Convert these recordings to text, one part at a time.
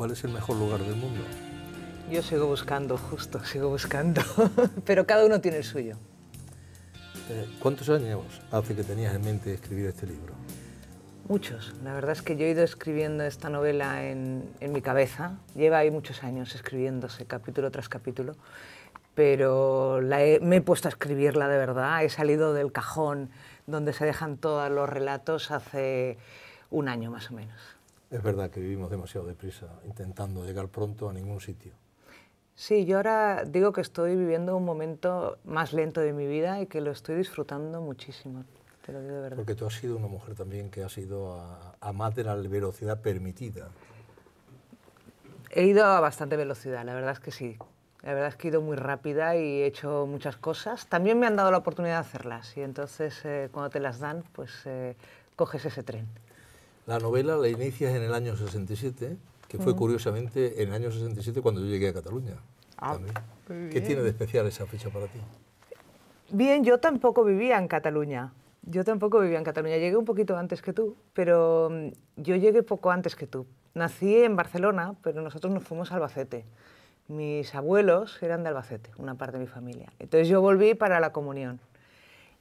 ¿Cuál es el mejor lugar del mundo? Yo sigo buscando, justo, sigo buscando. Pero cada uno tiene el suyo. Eh, ¿Cuántos años hace que tenías en mente escribir este libro? Muchos. La verdad es que yo he ido escribiendo esta novela en, mi cabeza. Lleva ahí muchos años escribiéndose, capítulo tras capítulo. Pero me he puesto a escribirla de verdad. He salido del cajón donde se dejan todos los relatos hace un año más o menos. Es verdad que vivimos demasiado deprisa, intentando llegar pronto a ningún sitio. Sí, yo ahora digo que estoy viviendo un momento más lento de mi vida y que lo estoy disfrutando muchísimo, te lo digo de verdad. Porque tú has sido una mujer también que ha sido a, más de la velocidad permitida. He ido a bastante velocidad, la verdad es que sí. La verdad es que he ido muy rápida y he hecho muchas cosas. También me han dado la oportunidad de hacerlas y entonces eh, cuando te las dan, pues eh, coges ese tren. La novela la inicias en el año 67, que fue mm. curiosamente en el año 67 cuando yo llegué a Cataluña. Ah, ¿Qué tiene de especial esa fecha para ti? Bien, yo tampoco vivía en Cataluña. Yo tampoco vivía en Cataluña. Llegué un poquito antes que tú, pero mm, yo llegué poco antes que tú. Nací en Barcelona, pero nosotros nos fuimos a Albacete. Mis abuelos eran de Albacete, una parte de mi familia. Entonces yo volví para la comunión.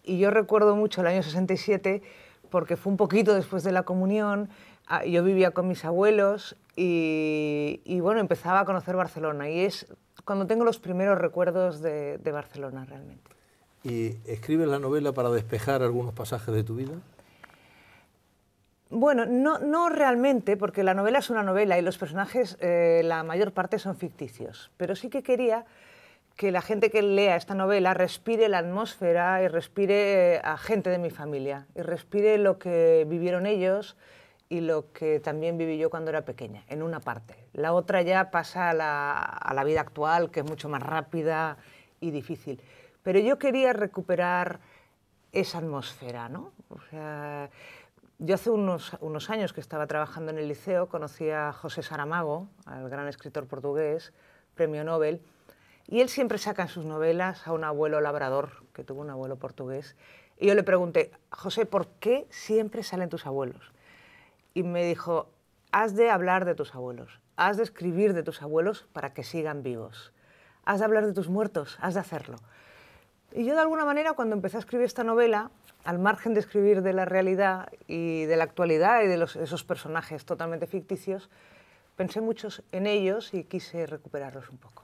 Y yo recuerdo mucho el año 67 porque fue un poquito después de la comunión, ah, yo vivía con mis abuelos y, bueno, empezaba a conocer Barcelona y es cuando tengo los primeros recuerdos de, Barcelona realmente. ¿Y escribes la novela para despejar algunos pasajes de tu vida? Bueno, no, realmente, porque la novela es una novela y los personajes, eh, la mayor parte, son ficticios. Pero sí que quería que la gente que lea esta novela respire la atmósfera y respire eh, a gente de mi familia y respire lo que vivieron ellos y lo que también viví yo cuando era pequeña, en una parte. La otra ya pasa a la, a la vida actual, que es mucho más rápida y difícil. Pero yo quería recuperar esa atmósfera, ¿no? yo hace unos, unos años que estaba trabajando en el liceo, conocí a José Saramago, al gran escritor portugués, premio Nobel, y él siempre saca en sus novelas a un abuelo labrador, que tuvo un abuelo portugués. Y yo le pregunté, José, ¿por qué siempre salen tus abuelos? Y me dijo, has de hablar de tus abuelos, has de escribir de tus abuelos para que sigan vivos, has de hablar de tus muertos, has de hacerlo. Y yo de alguna manera cuando empecé a escribir esta novela, al margen de escribir de la realidad y de la actualidad y de esos personajes totalmente ficticios, pensé muchos en ellos y quise recuperarlos un poco.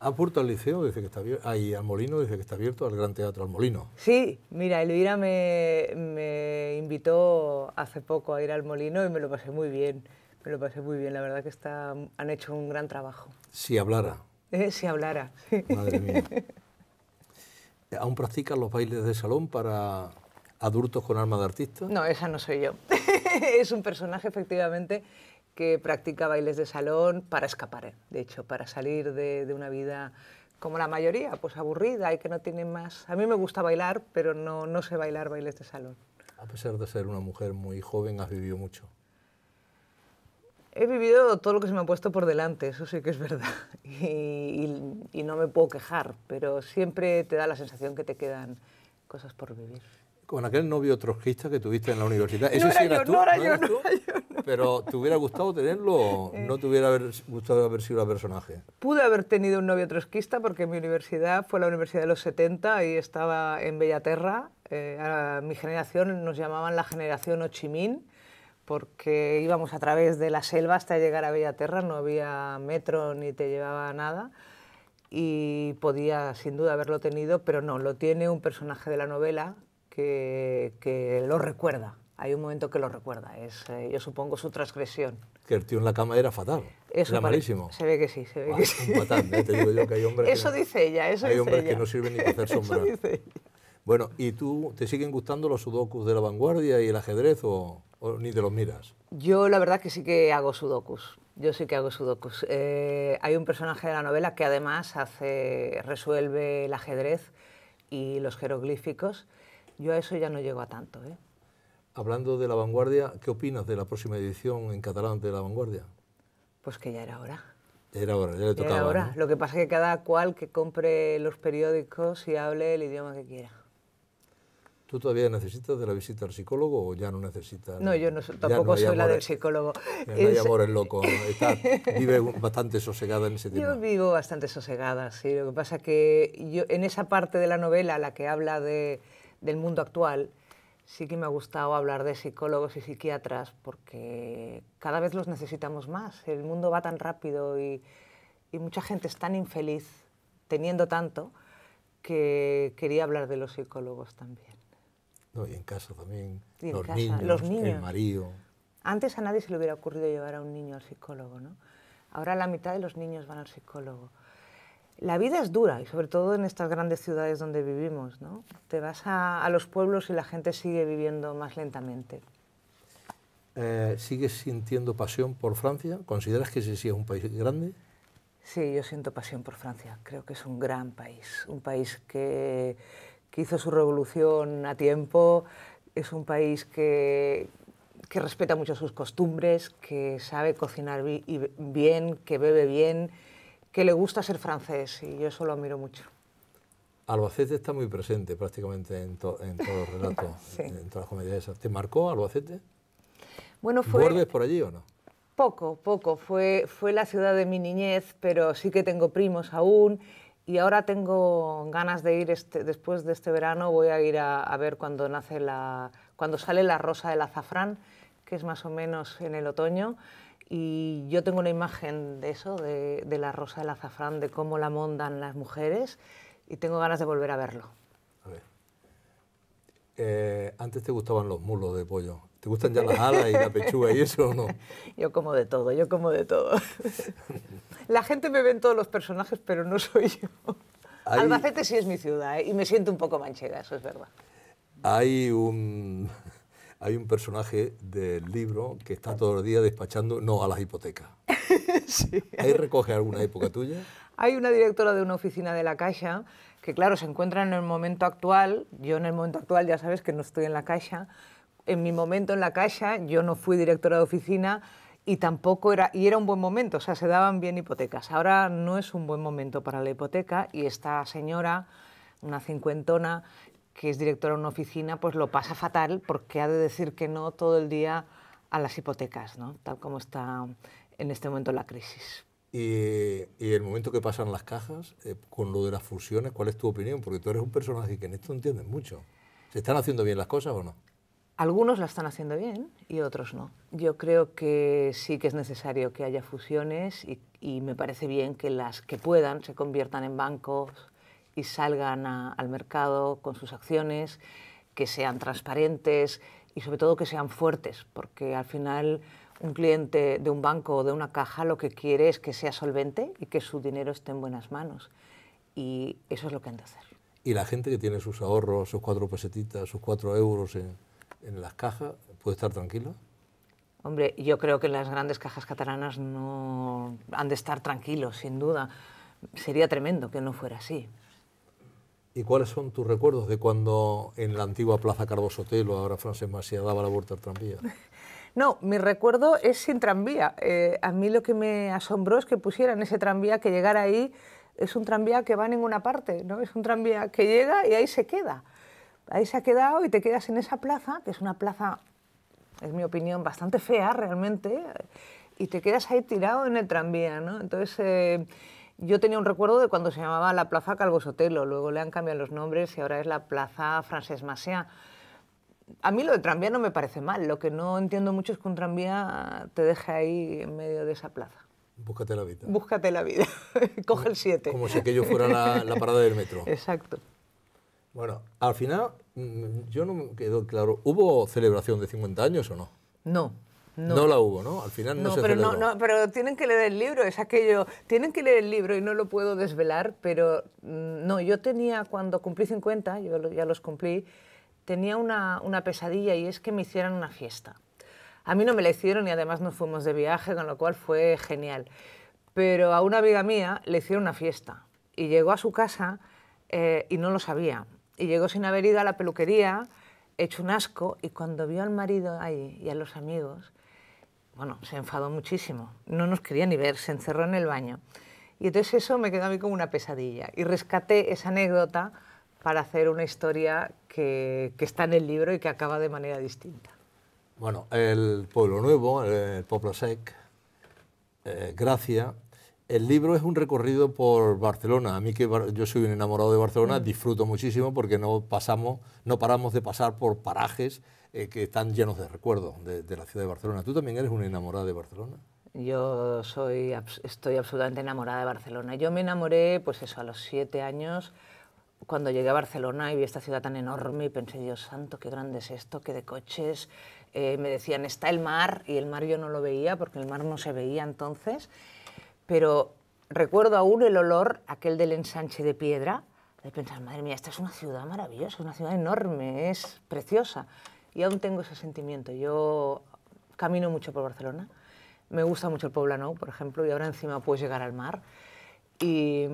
A Puerto al Liceo dice que está abierto, ahí al Molino dice que está abierto, al Gran Teatro al Molino. Sí, mira, Elvira me, invitó hace poco a ir al Molino y me lo pasé muy bien, me lo pasé muy bien, la verdad que está, han hecho un gran trabajo. Si hablara. Eh, si hablara. Madre mía. ¿Aún practican los bailes de salón para adultos con alma de artista? No, esa no soy yo. es un personaje efectivamente que practica bailes de salón para escapar, ¿eh? de hecho, para salir de, una vida como la mayoría, pues aburrida y que no tiene más... A mí me gusta bailar, pero no, no sé bailar bailes de salón. A pesar de ser una mujer muy joven, has vivido mucho. He vivido todo lo que se me ha puesto por delante, eso sí que es verdad. y no me puedo quejar, pero siempre te da la sensación que te quedan cosas por vivir con aquel novio trotskista que tuviste en la universidad. Eso no sí yo, no Pero ¿te hubiera gustado tenerlo eh. no te hubiera gustado haber sido el personaje? Pude haber tenido un novio trotskista porque mi universidad fue la Universidad de los 70 y estaba en Bellaterra. Eh, mi generación nos llamaban la generación Ochimín porque íbamos a través de la selva hasta llegar a Bellaterra, no había metro ni te llevaba nada y podía sin duda haberlo tenido, pero no, lo tiene un personaje de la novela que, que lo recuerda. Hay un momento que lo recuerda, es, eh, yo supongo, su transgresión. Que el tío en la cama era fatal, eso era malísimo. Se ve que sí, se ve ah, que Fatal, ¿eh? te digo yo que hay hombres Eso dice ella, eso Hay hombres que no sirven ni para hacer sombra. Bueno, ¿y tú te siguen gustando los sudokus de la vanguardia y el ajedrez o, ni te los miras? Yo la verdad que sí que hago sudokus. Yo sí que hago sudokus. Eh, hay un personaje de la novela que además hace, resuelve el ajedrez y los jeroglíficos yo a eso ya no llego a tanto. ¿eh? Hablando de La Vanguardia, ¿qué opinas de la próxima edición en catalán de La Vanguardia? Pues que ya era hora. Era hora, ya le tocaba. Era hora. Lo que pasa es que cada cual que compre los periódicos y hable el idioma que quiera. ¿Tú todavía necesitas de la visita al psicólogo o ya no necesitas? No, yo tampoco soy la del psicólogo. No hay amor es loco, vive bastante sosegada en ese tema. Yo vivo bastante sosegada, sí. Lo que pasa es que yo, en esa parte de la novela, la que habla de del mundo actual, sí que me ha gustado hablar de psicólogos y psiquiatras porque cada vez los necesitamos más. El mundo va tan rápido y, y mucha gente es tan infeliz teniendo tanto que quería hablar de los psicólogos también. y en casa también. los, niños, El marido. Antes a nadie se le hubiera ocurrido llevar a un niño al psicólogo, ¿no? Ahora la mitad de los niños van al psicólogo. La vida es dura y sobre todo en estas grandes ciudades donde vivimos, ¿no? Te vas a, los pueblos y la gente sigue viviendo más lentamente. Eh, ¿Sigues sintiendo pasión por Francia? ¿Consideras que ese sí es un país grande? Sí, yo siento pasión por Francia. Creo que es un gran país, un país que, hizo su revolución a tiempo, es un país que, que respeta mucho sus costumbres, que sabe cocinar bien, que bebe bien que le gusta ser francés y yo eso lo admiro mucho. Albacete está muy presente prácticamente en, en todos los relatos, en todas las comedias esas. ¿Te marcó Albacete? Bueno, fue... ¿Vuelves por allí o no? Poco, poco. Fue, fue la ciudad de mi niñez, pero sí que tengo primos aún y ahora tengo ganas de ir, este, después de este verano voy a ir a, ver cuando, nace la, cuando sale la rosa del azafrán, que es más o menos en el otoño. Y yo tengo una imagen de eso, de, de la rosa del azafrán, de cómo la mondan las mujeres, y tengo ganas de volver a verlo. A ver. Eh, antes te gustaban los mulos de pollo. ¿Te gustan ya las alas y la pechuga y eso o no? Yo como de todo, yo como de todo. la gente me ve en todos los personajes, pero no soy yo. Albacete sí es mi ciudad ¿eh? y me siento un poco manchega, eso es verdad. Hay un hay un personaje del libro que está todo el día despachando no a las hipotecas. sí. ¿Ahí recoge alguna época tuya? Hay una directora de una oficina de la Caixa que, claro, se encuentra en el momento actual. Yo en el momento actual ya sabes que no estoy en la calle. En mi momento en la Caixa yo no fui directora de oficina y tampoco era y era un buen momento, o sea, se daban bien hipotecas. ...ahora no es un buen momento para la hipoteca y esta señora, una cincuentona, que es directora de una oficina, pues lo pasa fatal porque ha de decir que no todo el día a las hipotecas, ¿no? tal como está en este momento la crisis. Y, el momento que pasan las cajas, eh, con lo de las fusiones, ¿cuál es tu opinión? Porque tú eres un personaje que en esto entiendes mucho. ¿Se están haciendo bien las cosas o no? Algunos la están haciendo bien y otros no. Yo creo que sí que es necesario que haya fusiones y, y me parece bien que las que puedan se conviertan en bancos, y salgan al mercado con sus acciones, que sean transparentes y sobre todo que sean fuertes, porque al final un cliente de un banco o de una caja lo que quiere es que sea solvente y que su dinero esté en buenas manos. Y eso es lo que han de hacer. Y la gente que tiene sus ahorros, sus cuatro pesetitas, sus cuatro euros en, en las cajas, ¿puede estar tranquila? Hombre, yo creo que las grandes cajas catalanas no han de estar tranquilos, sin duda. Sería tremendo que no fuera así. ¿Y cuáles son tus recuerdos de cuando en la antigua Plaza Carlos Sotelo, ahora Frances Masía, daba la vuelta al tranvía? No, mi recuerdo es sin tranvía. Eh, a mí lo que me asombró es que pusieran ese tranvía, que llegara ahí es un tranvía que va a ninguna parte, ¿no? Es un tranvía que llega y ahí se queda. Ahí se ha quedado y te quedas en esa plaza, que es una plaza, en mi opinión, bastante fea realmente, y te quedas ahí tirado en el tranvía, ¿no? Entonces... Eh, yo tenía un recuerdo de cuando se llamaba la Plaza Calvo Sotelo, luego le han cambiado los nombres y ahora es la Plaza Frances Masea. A mí lo de tranvía no me parece mal, lo que no entiendo mucho es que un tranvía te deje ahí en medio de esa plaza. Búscate la vida. Búscate la vida. Coge el 7. Como si aquello fuera la, parada del metro. Exacto. Bueno, al final, mm, yo no me quedó claro, ¿hubo celebración de 50 años o no? No, no. la hubo, ¿no? Al final no, no se pero No, pero tienen que leer el libro, es aquello. Tienen que leer el libro y no lo puedo desvelar, pero mm, no, yo tenía cuando cumplí 50, yo ya los cumplí, tenía una, pesadilla y es que me hicieran una fiesta. A mí no me la hicieron y además nos fuimos de viaje, con lo cual fue genial. Pero a una amiga mía le hicieron una fiesta y llegó a su casa eh, y no lo sabía. Y llegó sin haber ido a la peluquería, hecho un asco, y cuando vio al marido ahí y a los amigos, bueno, se enfadó muchísimo, no nos quería ni ver, se encerró en el baño. Y entonces eso me quedó a mí como una pesadilla. Y rescaté esa anécdota para hacer una historia que, está en el libro y que acaba de manera distinta. Bueno, el Pueblo Nuevo, el Pueblo Sec, eh, Gracia, el libro es un recorrido por Barcelona. A mí que yo soy un enamorado de Barcelona, mm. disfruto muchísimo porque no pasamos, no paramos de pasar por parajes eh, que están llenos de recuerdos de, la ciudad de Barcelona. ¿Tú también eres una enamorada de Barcelona? Yo soy, estoy absolutamente enamorada de Barcelona. Yo me enamoré, pues eso, a los siete años, cuando llegué a Barcelona y vi esta ciudad tan enorme y pensé, Dios santo, qué grande es esto, qué de coches. Eh, me decían, está el mar, y el mar yo no lo veía porque el mar no se veía entonces, pero recuerdo aún el olor, aquel del ensanche de piedra, de pensar, madre mía, esta es una ciudad maravillosa, una ciudad enorme, es preciosa. Y aún tengo ese sentimiento. Yo camino mucho por Barcelona. Me gusta mucho el Poblenou, por ejemplo, y ahora encima puedes llegar al mar. Y,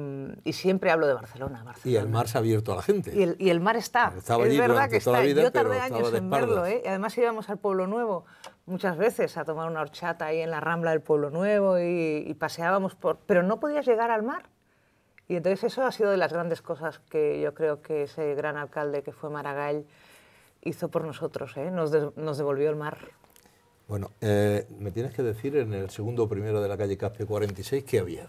siempre hablo de Barcelona, Y el mar se ha abierto a la gente. Y el, mar está. Estaba es verdad que está. Vida, Yo tardé años en verlo. ¿eh? Y además íbamos al Pueblo Nuevo muchas veces a tomar una horchata ahí en la rambla del Pueblo Nuevo y paseábamos por... Pero no podías llegar al mar. Y entonces eso ha sido de las grandes cosas que yo creo que ese gran alcalde que fue Maragall hizo por nosotros, ¿eh? nos, devolvió el mar. Bueno, eh, me tienes que decir en el segundo primero de la calle Caspio 46, ¿qué había?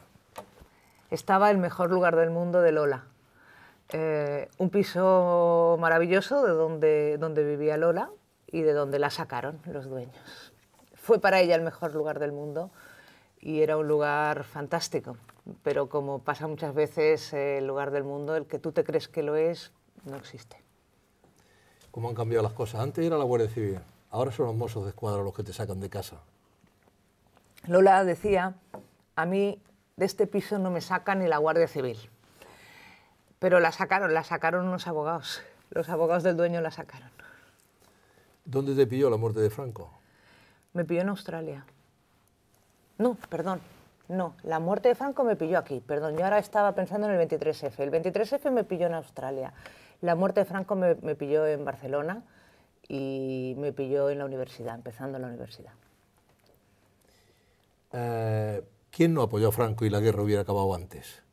Estaba el mejor lugar del mundo de Lola. Eh, un piso maravilloso de donde, donde vivía Lola y de donde la sacaron los dueños. Fue para ella el mejor lugar del mundo y era un lugar fantástico, pero como pasa muchas veces, el lugar del mundo, el que tú te crees que lo es, no existe cómo han cambiado las cosas. Antes era la Guardia Civil, ahora son los mozos de escuadra los que te sacan de casa. Lola decía, a mí de este piso no me saca ni la Guardia Civil. Pero la sacaron, la sacaron unos abogados. Los abogados del dueño la sacaron. ¿Dónde te pilló la muerte de Franco? Me pilló en Australia. No, perdón. No, la muerte de Franco me pilló aquí. Perdón, yo ahora estaba pensando en el 23F. El 23F me pilló en Australia. La muerte de Franco me, pilló en Barcelona y me pilló en la universidad, empezando en la universidad. Eh, ¿Quién no apoyó a Franco y la guerra hubiera acabado antes?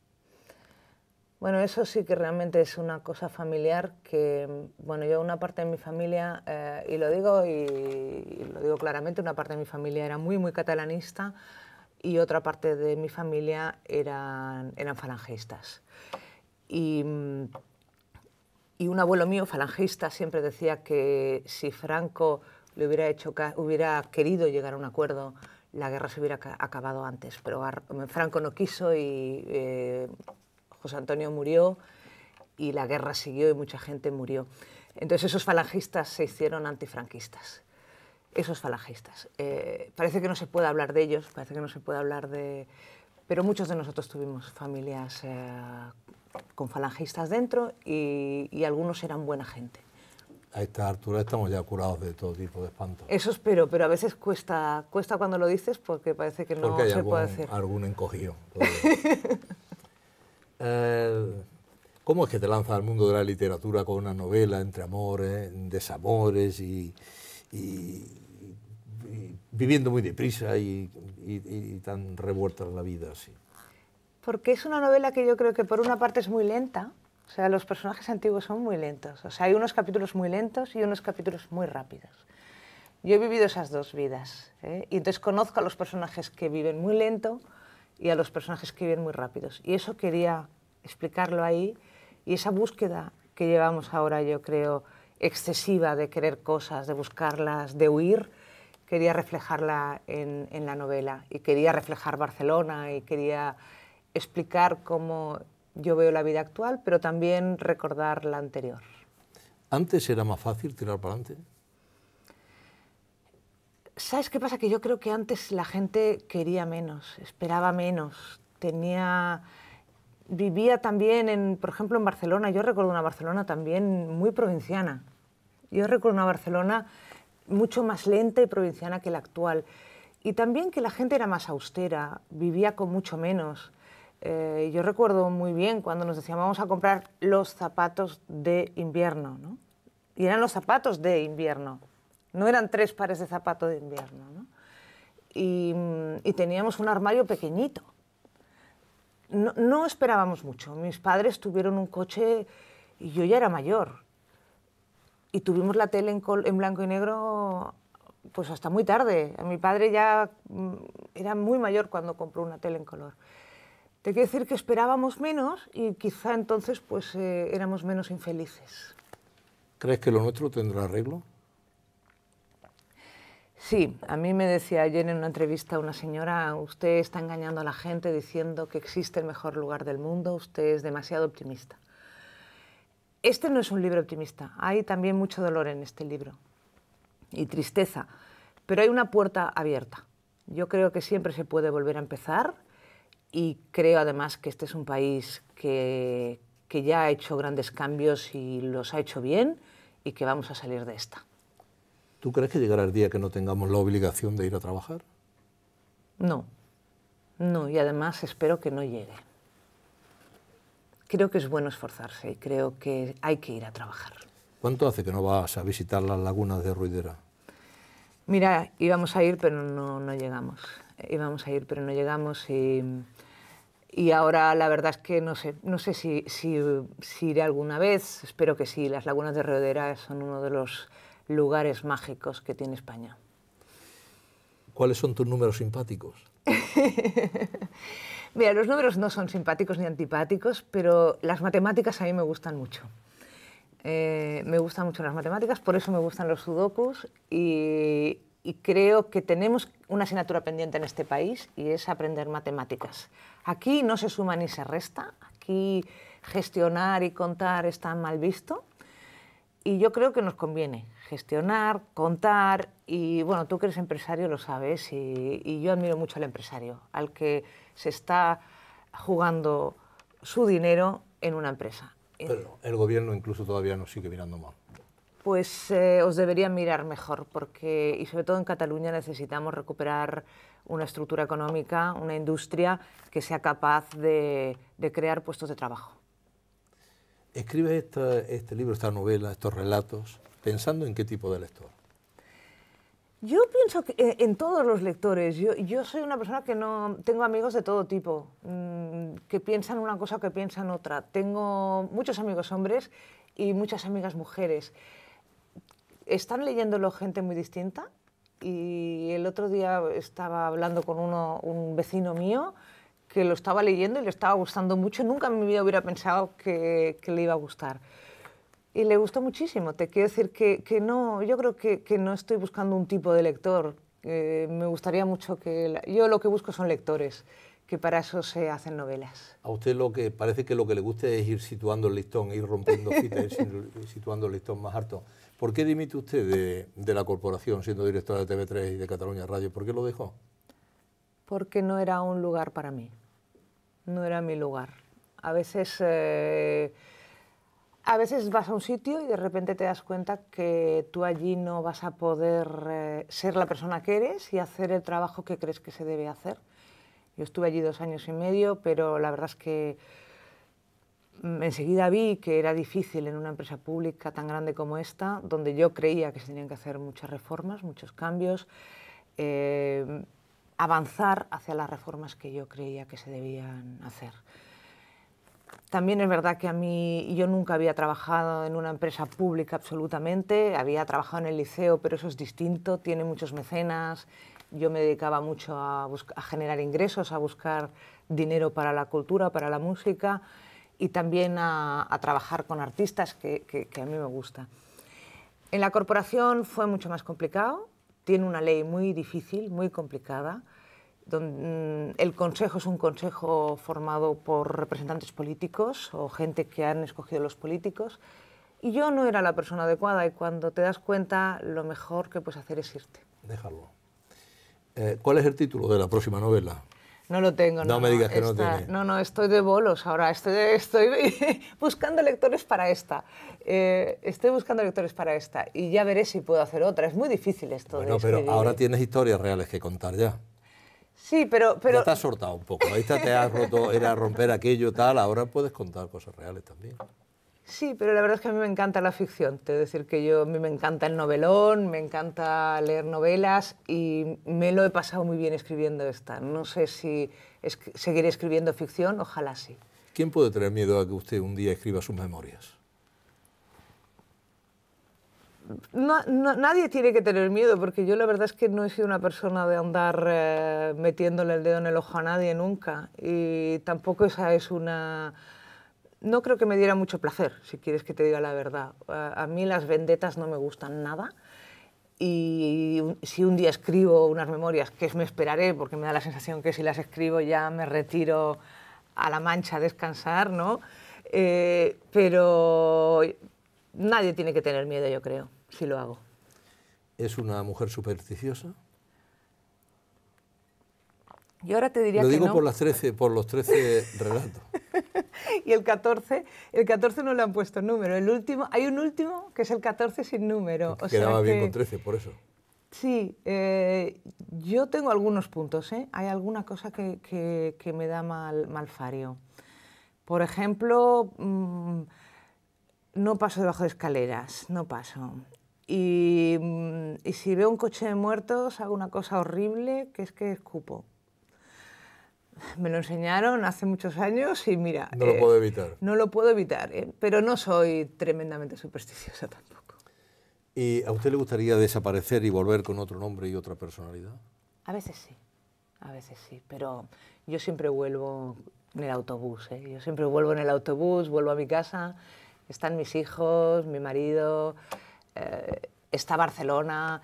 Bueno, eso sí que realmente es una cosa familiar que, bueno, yo una parte de mi familia, eh, y lo digo lo digo claramente, una parte de mi familia era muy, muy catalanista y otra parte de mi familia eran, eran falangistas. Y mm, y un abuelo mío, falangista, siempre decía que si Franco le hubiera, hecho, hubiera querido llegar a un acuerdo, la guerra se hubiera acabado antes. Pero Franco no quiso y eh, José Antonio murió y la guerra siguió y mucha gente murió. Entonces esos falangistas se hicieron antifranquistas. Esos falangistas. Eh, parece que no se puede hablar de ellos, parece que no se puede hablar de... Pero muchos de nosotros tuvimos familias eh, con falangistas dentro y, algunos eran buena gente. A esta altura estamos ya curados de todo tipo de espantos. Eso espero, pero a veces cuesta, cuesta cuando lo dices porque parece que no se puede hacer. algún encogido. Eh, ¿Cómo es que te lanzas al mundo de la literatura con una novela entre amores, desamores y, viviendo muy deprisa y, tan revuelta la vida así? porque es una novela que yo creo que por una parte es muy lenta, o sea, los personajes antiguos son muy lentos, o sea, hay unos capítulos muy lentos y unos capítulos muy rápidos. Yo he vivido esas dos vidas, ¿eh? y entonces conozco a los personajes que viven muy lento y a los personajes que viven muy rápidos, y eso quería explicarlo ahí, y esa búsqueda que llevamos ahora, yo creo, excesiva de querer cosas, de buscarlas, de huir, quería reflejarla en, en la novela, y quería reflejar Barcelona, y quería explicar cómo yo veo la vida actual, pero también recordar la anterior. ¿Antes era más fácil tirar para adelante? ¿Sabes qué pasa? Que yo creo que antes la gente quería menos, esperaba menos, tenía... Vivía también, en, por ejemplo, en Barcelona. Yo recuerdo una Barcelona también muy provinciana. Yo recuerdo una Barcelona mucho más lenta y provinciana que la actual. Y también que la gente era más austera, vivía con mucho menos. Eh, yo recuerdo muy bien cuando nos decíamos, vamos a comprar los zapatos de invierno, Y eran los zapatos de invierno, no eran tres pares de zapatos de invierno, mm, y, teníamos un armario pequeñito. No, esperábamos mucho. Mis padres tuvieron un coche y yo ya era mayor. Y tuvimos la tele en, blanco y negro pues hasta muy tarde. Mi padre ya mm, era muy mayor cuando compró una tele en color. Te quiero decir que esperábamos menos y quizá entonces pues eh, éramos menos infelices. ¿Crees que lo nuestro tendrá arreglo? Sí, a mí me decía ayer en una entrevista una señora, usted está engañando a la gente diciendo que existe el mejor lugar del mundo, usted es demasiado optimista. Este no es un libro optimista, hay también mucho dolor en este libro y tristeza, pero hay una puerta abierta. Yo creo que siempre se puede volver a empezar y creo además que este es un país que, ya ha hecho grandes cambios y los ha hecho bien y que vamos a salir de esta. ¿Tú crees que llegará el día que no tengamos la obligación de ir a trabajar? No, no, y además espero que no llegue. Creo que es bueno esforzarse y creo que hay que ir a trabajar. ¿Cuánto hace que no vas a visitar las lagunas de Ruidera? Mira, íbamos a ir, pero no llegamos íbamos a ir, pero no llegamos y, y ahora la verdad es que no sé, no sé si, si, iré alguna vez, espero que sí, las lagunas de Reodera son uno de los lugares mágicos que tiene España. ¿Cuáles son tus números simpáticos? Mira, los números no son simpáticos ni antipáticos, pero las matemáticas a mí me gustan mucho. Eh, me gustan mucho las matemáticas, por eso me gustan los sudokus y, y creo que tenemos una asignatura pendiente en este país y es aprender matemáticas. Aquí no se suma ni se resta, aquí gestionar y contar está mal visto y yo creo que nos conviene gestionar, contar y bueno, tú que eres empresario lo sabes y, yo admiro mucho al empresario, al que se está jugando su dinero en una empresa. Pero el gobierno incluso todavía nos sigue mirando mal pues eh, os deberían mirar mejor, porque, y sobre todo en Cataluña, necesitamos recuperar una estructura económica, una industria que sea capaz de, crear puestos de trabajo. Escribe este libro, esta novela, estos relatos, pensando en qué tipo de lector. Yo pienso que eh, en todos los lectores. Yo, soy una persona que no. Tengo amigos de todo tipo, mm, que piensan una cosa o que piensan otra. Tengo muchos amigos hombres y muchas amigas mujeres. ¿Están leyéndolo gente muy distinta? Y el otro día estaba hablando con un vecino mío que lo estaba leyendo y le estaba gustando mucho. Nunca en mi vida hubiera pensado que, le iba a gustar. Y le gustó muchísimo. Te quiero decir que, no, yo creo que, no estoy buscando un tipo de lector. Eh, me gustaría mucho que... yo lo que busco son lectores, que para eso se hacen novelas. A usted lo que parece que lo que le gusta es ir situando el listón, ir rompiendo situando el listón más alto. ¿Por qué dimite usted de, la corporación siendo directora de TV3 y de Cataluña Radio? ¿Por qué lo dejó? Porque no era un lugar para mí, no era mi lugar. A veces, eh, a veces vas a un sitio y de repente te das cuenta que tú allí no vas a poder eh, ser la persona que eres y hacer el trabajo que crees que se debe hacer. Yo estuve allí dos años y medio, pero la verdad es que Mm, enseguida vi que era difícil en una empresa pública tan grande como esta, donde yo creía que se tenían que hacer muchas reformas, muchos cambios, eh, avanzar hacia las reformas que yo creía que se debían hacer. También es verdad que a mí yo nunca había trabajado en una empresa pública absolutamente, había trabajado en el liceo, pero eso es distinto, tiene muchos mecenas, yo me dedicaba mucho a generar ingresos, a buscar dinero para la cultura, para la música, y también a, trabajar con artistas que, a mí me gusta. En la corporación fue mucho más complicado, tiene una ley muy difícil, muy complicada, donde mm, el consejo es un consejo formado por representantes políticos o gente que han escogido los políticos y yo no era la persona adecuada y cuando te das cuenta lo mejor que puedes hacer es irte. Déjalo. Eh, ¿Cuál es el título de la próxima novela? No lo tengo. No, no me digas que no tiene. No, no, estoy de bolos ahora. Estoy, estoy buscando lectores para esta. Eh, estoy buscando lectores para esta. Y ya veré si puedo hacer otra. Es muy difícil esto. Bueno, pero ahora tienes historias reales que contar ya. Sí, pero... pero... Ya te has sortado un poco. Ahí te, te has roto, era romper aquello, tal. Ahora puedes contar cosas reales también. Sí, pero la verdad es que a mí me encanta la ficción. a decir, que yo, a mí me encanta el novelón, me encanta leer novelas y me lo he pasado muy bien escribiendo esta. No sé si seguiré escribiendo ficción, ojalá sí. ¿Quién puede tener miedo a que usted un día escriba sus memorias? nadie tiene que tener miedo, porque yo la verdad es que no he sido una persona de andar eh, metiéndole el dedo en el ojo a nadie nunca. Y tampoco esa es una no creo que me diera mucho placer, si quieres que te diga la verdad. A, mí las vendetas no me gustan nada y si un día escribo unas memorias, que me esperaré, porque me da la sensación que si las escribo ya me retiro a la mancha a descansar, ¿no? Eh, pero nadie tiene que tener miedo, yo creo, si lo hago. ¿Es una mujer supersticiosa? Yo ahora te diría lo digo por, las 13, por los trece relatos. y el 14, el 14 no le han puesto número. El último, hay un último que es el 14 sin número. quedaba bien con 13, por eso. Sí, eh, yo tengo algunos puntos, ¿eh? hay alguna cosa que, me da mal, fario. Por ejemplo, mm, no paso debajo de escaleras, no paso. Mm, y, si veo un coche de muertos, hago una cosa horrible, que es que escupo. Me lo enseñaron hace muchos años y mira... No lo eh, puedo evitar. No lo puedo evitar, ¿eh? pero no soy tremendamente supersticiosa tampoco. ¿Y a usted le gustaría desaparecer y volver con otro nombre y otra personalidad? A veces sí, a veces sí, pero yo siempre vuelvo en el autobús, ¿eh? yo siempre vuelvo en el autobús, vuelvo a mi casa, están mis hijos, mi marido, eh, está Barcelona,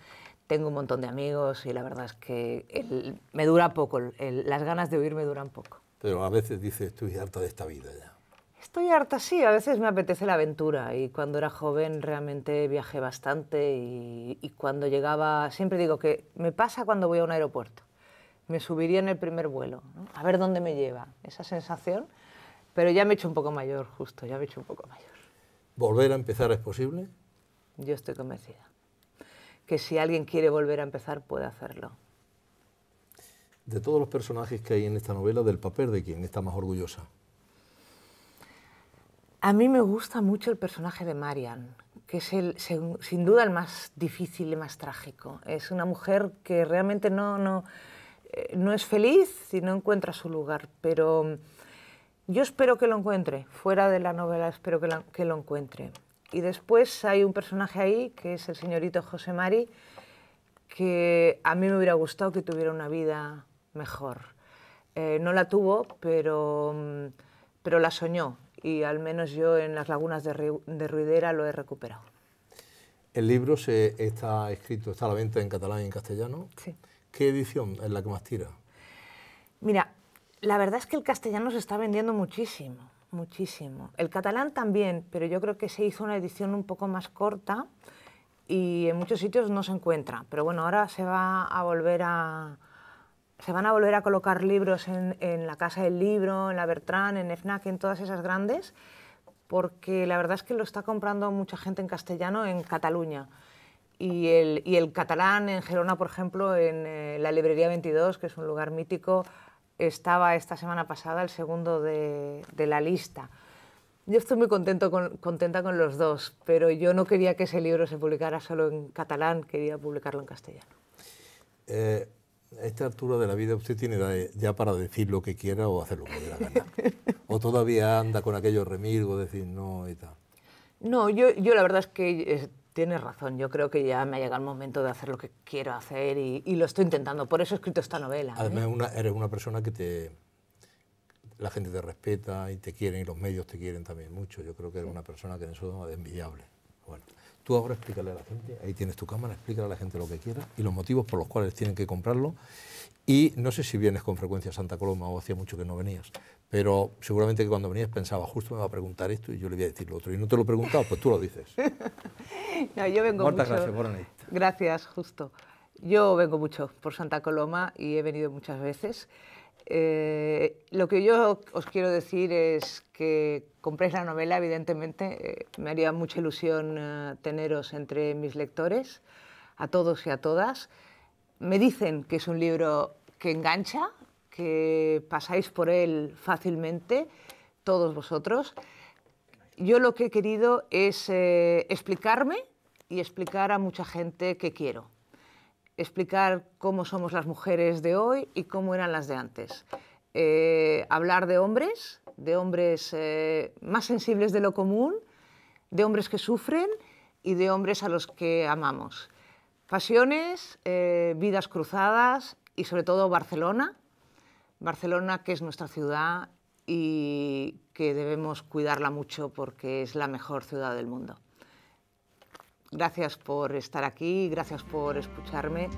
tengo un montón de amigos y la verdad es que me dura poco, las ganas de huir me duran poco. Pero a veces dices, estoy harta de esta vida ya. Estoy harta, sí, a veces me apetece la aventura y cuando era joven realmente viajé bastante y, cuando llegaba, siempre digo que me pasa cuando voy a un aeropuerto, me subiría en el primer vuelo, a ver dónde me lleva esa sensación, pero ya me he hecho un poco mayor, justo, ya me he hecho un poco mayor. ¿Volver a empezar es posible? Yo estoy convencida que si alguien quiere volver a empezar puede hacerlo. De todos los personajes que hay en esta novela, del papel de quién está más orgullosa. A mí me gusta mucho el personaje de Marian, que es el, sin duda el más difícil y más trágico. Es una mujer que realmente no, no, eh, es feliz y no encuentra su lugar, pero yo espero que lo encuentre. Fuera de la novela espero que lo encuentre. Y después hay un personaje ahí, que es el señorito José Mari, que a mí me hubiera gustado que tuviera una vida mejor. Eh, no la tuvo, pero, mm, pero la soñó y al menos yo en las lagunas de, Ruidera lo he recuperado. El libro se está escrito, está a la venta en catalán y en castellano. Sí. ¿Qué edición es la que más tira? Mira, la verdad es que el castellano se está vendiendo muchísimo muchísimo. El catalán también, pero yo creo que se hizo una edición un poco más corta y en muchos sitios no se encuentra. Pero bueno, ahora se va a volver a... Se van a volver a colocar libros en, en la Casa del Libro, en la Bertrán, en FNAC, en todas esas grandes, porque la verdad es que lo está comprando mucha gente en castellano en Cataluña. Y el, y el catalán en Gerona, por ejemplo, en eh, la Librería 22, que es un lugar mítico, estaba esta semana pasada el segundo de, de la lista. Yo estoy muy contento contenta con los dos, pero yo no quería que ese libro se publicara solo en catalán, quería publicarlo en castellano. Eh, a esta altura de la vida usted tiene eh, ya para decir lo que quiera o hacer lo que la gana. o todavía anda con aquellos remilgos, decir no y tal. No, yo, yo la verdad es que eh, Tienes razón, yo creo que ya me ha llegado el momento de hacer lo que quiero hacer y, lo estoy intentando, por eso he escrito esta novela. ¿eh? Además, eres una persona que te, la gente te respeta y te quiere y los medios te quieren también mucho. Yo creo que eres una persona que en eso es envidiable. tú ahora explícale a la gente, ahí tienes tu cámara, explícale a la gente lo que quieras y los motivos por los cuales tienen que comprarlo. Y no sé si vienes con frecuencia a Santa Coloma o hacía mucho que no venías, pero seguramente que cuando venías pensaba, justo me va a preguntar esto y yo le voy a decir lo otro. Y no te lo he preguntado, pues tú lo dices. no, yo vengo gracias por Gracias, justo. Yo vengo mucho por Santa Coloma y he venido muchas veces. Eh, lo que yo os quiero decir es que compréis la novela, evidentemente. Eh, me haría mucha ilusión eh, teneros entre mis lectores, a todos y a todas. Me dicen que es un libro que engancha, que pasáis por él fácilmente, todos vosotros. Yo lo que he querido es eh, explicarme y explicar a mucha gente que quiero. Explicar cómo somos las mujeres de hoy y cómo eran las de antes. Eh, hablar de hombres, de hombres eh, más sensibles de lo común, de hombres que sufren y de hombres a los que amamos. Pasiones, vidas cruzadas y sobre todo Barcelona, Barcelona, que es nuestra ciudad y que debemos cuidarla mucho porque es la mejor ciudad del mundo. Gracias por estar aquí, gracias por escucharme.